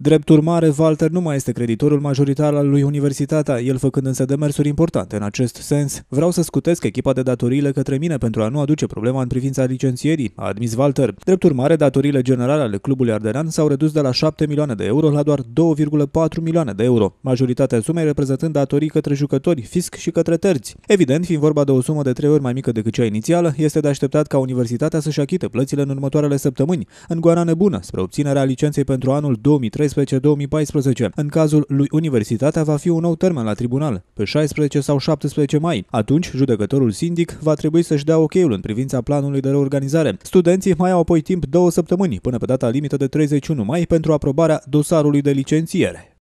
Drept urmare, Walter nu mai este creditorul majoritar al lui Universitatea, el făcând însă demersuri importante în acest sens. Vreau să scutesc echipa de datoriile către mine pentru a nu aduce problema în privința licențierii, a admis Walter. Drept urmare, datoriile generale ale clubului Ardenan s-au redus de la 7 milioane de euro la doar 2,4 milioane de euro, majoritatea sumei reprezentând datorii către jucători, fisc și către terți. Evident, fiind vorba de o sumă de trei ori mai mică decât cea inițială, este de așteptat ca Universitatea să-și achite plățile în următoarele săptămâni, în goana nebună, spre obținerea licenței pentru anul 2013 în cazul lui Universitatea va fi un nou termen la tribunal, pe 16 sau 17 mai. Atunci, judecătorul sindic va trebui să-și dea ok-ul în privința planului de reorganizare. Studenții mai au apoi timp două săptămâni, până pe data limită de 31 mai, pentru aprobarea dosarului de licențiere.